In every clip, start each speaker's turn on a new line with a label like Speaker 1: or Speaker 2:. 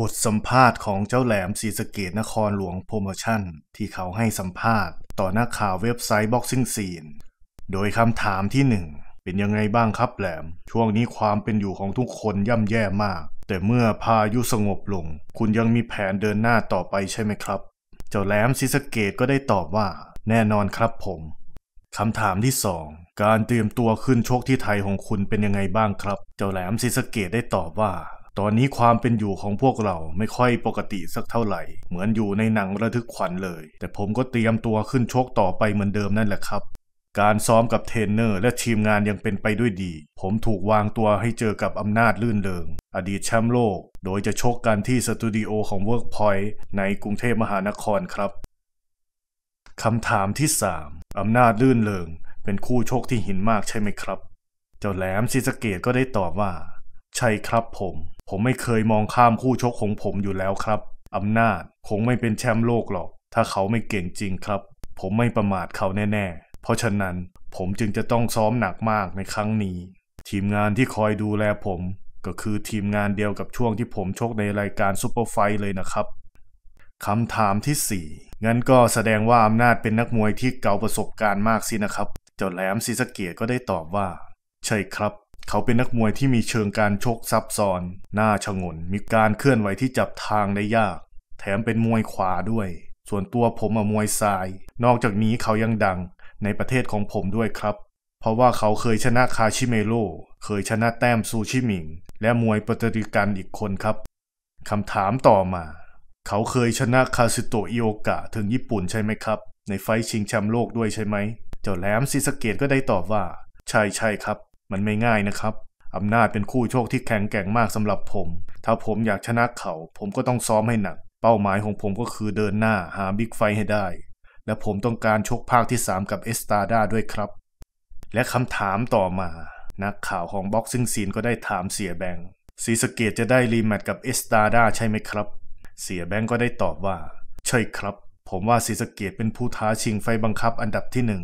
Speaker 1: บทสัมภาษณ์ของเจ้าแหลมศรีสะเกดนครหลวงโปรโมชั่น ที่เขาให้สัมภาษณ์ต่อหน้าข่าวเว็บไซต์ Boxing Scene โดยคำถามที่หนึ่งเป็นยังไงบ้างครับแหลม ช่วงนี้ความเป็นอยู่ของทุกคนย่ำแย่มาก แต่เมื่อพายุสงบลง คุณยังมีแผนเดินหน้าต่อไปใช่ไหมครับ เจ้าแหลมศรีสะเกดก็ได้ตอบว่า แน่นอนครับผมคำถามที่สองการเตรียมตัวขึ้นชกที่ไทยของคุณเป็นยังไงบ้างครับ เจ้าแหลมศรีสะเกดได้ตอบว่าตอนนี้ความเป็นอยู่ของพวกเราไม่ค่อยปกติสักเท่าไหร่ เหมือนอยู่ในหนังระทึกขวัญเลย แต่ผมก็เตรียมตัวขึ้นชกต่อไปเหมือนเดิมนั่นแหละครับ การซ้อมกับเทรนเนอร์และทีมงานยังเป็นไปด้วยดี ผมถูกวางตัวให้เจอกับอำนาจลื่นเลงอดีตแชมป์โลกโดยจะชกกันที่สตูดิโอของ Workpoint ในกรุงเทพมหานครครับคำถามที่3อำนาจลื่นเลงเป็นคู่ชกที่หินมากใช่ไหมครับ เจ้าแหลมซิสเกตก็ได้ตอบว่าใช่ครับผม ผมไม่เคยมองข้ามคู่ชกของผมอยู่แล้วครับอำนาจ คงไม่เป็นแชมป์โลกหรอก ถ้าเขาไม่เก่งจริงครับ ผมไม่ประมาทเขาแน่ๆ เพราะฉะนั้นผมจึงจะต้องซ้อมหนักมากในครั้งนี้ ทีมงานที่คอยดูแลผม ก็คือทีมงานเดียวกับช่วงที่ผมชกในรายการซูเปอร์ไฟเลยนะครับ คำถามที่ 4 งั้นก็แสดงว่าอำนาจเป็นนักมวยที่เก่าประสบการณ์มากสินะครับเจ้าแหลมซิีสเกียก็ได้ตอบว่า ใช่ครับเขาเป็นนักมวยที่มีเชิงการชกซับซ้อน หน้าชงน มีการเคลื่อนไหวที่จับทางได้ยาก แถมเป็นมวยขวาด้วย ส่วนตัวผมอะมวยซ้าย นอกจากนี้เขายังดังในประเทศของผมด้วยครับ เพราะว่าเขาเคยชนะคาชิเมโร่เคยชนะแต้มซูชิมิง และมวยปฏิริกันอีกคนครับ คำถามต่อมา เขาเคยชนะคาสึโตอิโอกะ ถึงญี่ปุ่นใช่ไหมครับ ในไฟชิงแชมป์โลกด้วยใช่ไหมเจ้าแหลมซิสเกตก็ได้ตอบว่า ใช่ใช่ครับมันไม่ง่ายนะครับอำนาจเป็นคู่โชคที่แข็งแกร่งมากสำหรับผม ถ้าผมอยากชนะเขา ผมก็ต้องซ้อมให้หนัก เป้าหมายของผมก็คือเดินหน้าหาบิ๊กไฟให้ได้ และผมต้องการชกภาคที่ 3 กับเอสตาด้าด้วยครับ และคำถามต่อมา นักข่าวของบ็อกซิ่งซีนก็ได้ถามเสียแบงซีสเกตจะได้รีแมตช์กับเอสตาด้าใช่ไหมครับ เสียแบงก็ได้ตอบว่า ใช่ครับ ผมว่าซีสเกตเป็นผู้ท้าชิงไฟบังคับ อันดับที่หนึ่ง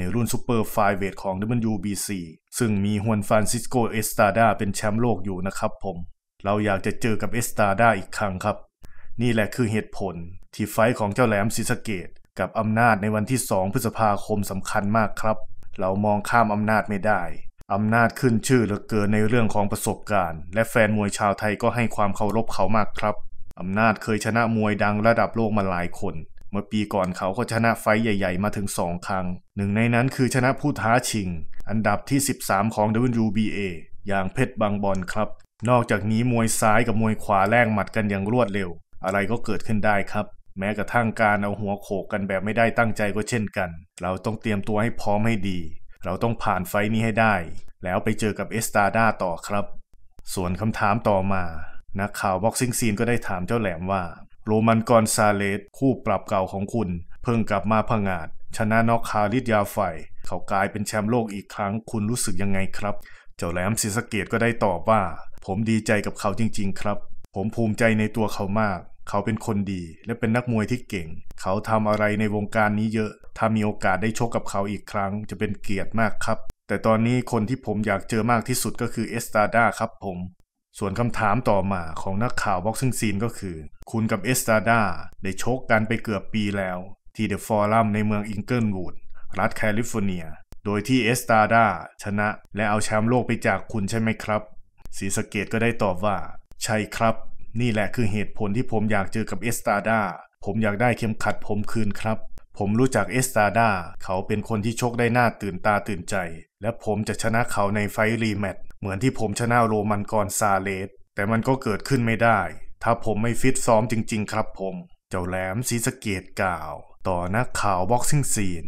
Speaker 1: ในรุ่นซูเปอร์ไฟเวทของ WBC ซึ่งมีฮวนฟานซิสโกเอสตาดาเป็นแชมป์โลกอยู่นะครับผม เราอยากจะเจอกับเอสตาดาอีกครั้งครับ นี่แหละคือเหตุผล ที่ไฟของเจ้าแหลมซิสเกต กับอำนาจในวันที่ 2 พฤษภาคมสำคัญมากครับ เรามองข้ามอำนาจไม่ได้อำนาจขึ้นชื่อเหลือเกินในเรื่องของประสบการณ์ และแฟนมวยชาวไทยก็ให้ความเคารพเขามากครับอำนาจเคยชนะมวยดังระดับโลกมาหลายคนเมื่อปีก่อนเขาก็ชนะไฟใหญ่ ๆ มาถึง 2 ครั้งหนึ่งในนั้นคือชนะผู้ท้าชิง อันดับที่ 13 ของ WBA อย่างเพชรบางบอลครับ นอกจากนี้มวยซ้ายกับมวยขวาแลกหมัดกันอย่างรวดเร็ว อะไรก็เกิดขึ้นได้ครับ แม้กระทั่งการเอาหัวโขกกันแบบไม่ได้ตั้งใจก็เช่นกัน เราต้องเตรียมตัวให้พร้อมให้ดี เราต้องผ่านไฟนี้ให้ได้แล้วไปเจอกับเอสตาด้าต่อครับ ส่วนคำถามต่อมานักข่าวบ็อกซิ่งซีนก็ได้ถามเจ้าแหลมว่าโรมันกอนซาเลส คู่ปรับเก่าของคุณ เพิ่งกลับมาพังอาจชนะน็อกคาริทยาไฟ เขากลายเป็นแชมป์โลกอีกครั้ง คุณรู้สึกยังไงครับ เจ้าแหลมศิสเกตก็ได้ตอบว่า ผมดีใจกับเขาจริงๆครับ ผมภูมิใจในตัวเขามาก เขาเป็นคนดีและเป็นนักมวยที่เก่ง เขาทำอะไรในวงการนี้เยอะ ถ้ามีโอกาสได้โชคกับเขาอีกครั้ง จะเป็นเกียรติมากครับแต่ตอนนี้คนที่ผมอยากเจอมากที่สุดก็คือเอสตาดาครับผมส่วนคำถามต่อมาของนักข่าวบ็อกซิ่งซีนก็คือ คุณกับเอสตาดาได้ชกกันไปเกือบปีแล้ว ที่เดอะฟอรัมในเมืองอิงเกิลวูด รัฐแคลิฟอร์เนีย โดยที่เอสตาดาชนะและเอาแชมป์โลกไปจากคุณใช่ไหมครับสีสเกตก็ได้ตอบว่า ใช่ครับ นี่แหละคือเหตุผลที่ผมอยากเจอกับเอสตาดาผมอยากได้เข็มขัดผมคืนครับ ผมรู้จักเอสตาดาเขาเป็นคนที่ชกได้หน้าตื่นตาตื่นใจ และผมจะชนะเขาในไฟรีแมตชเหมือนที่ผมชนะโรมันกอนซาเลส แต่มันก็เกิดขึ้นไม่ได้ ถ้าผมไม่ฟิตซ้อมจริง ๆ ครับผม เจ้าแหลมศรีสะเกดกล่าว ต่อนักข่าวบ็อกซิ่งซีน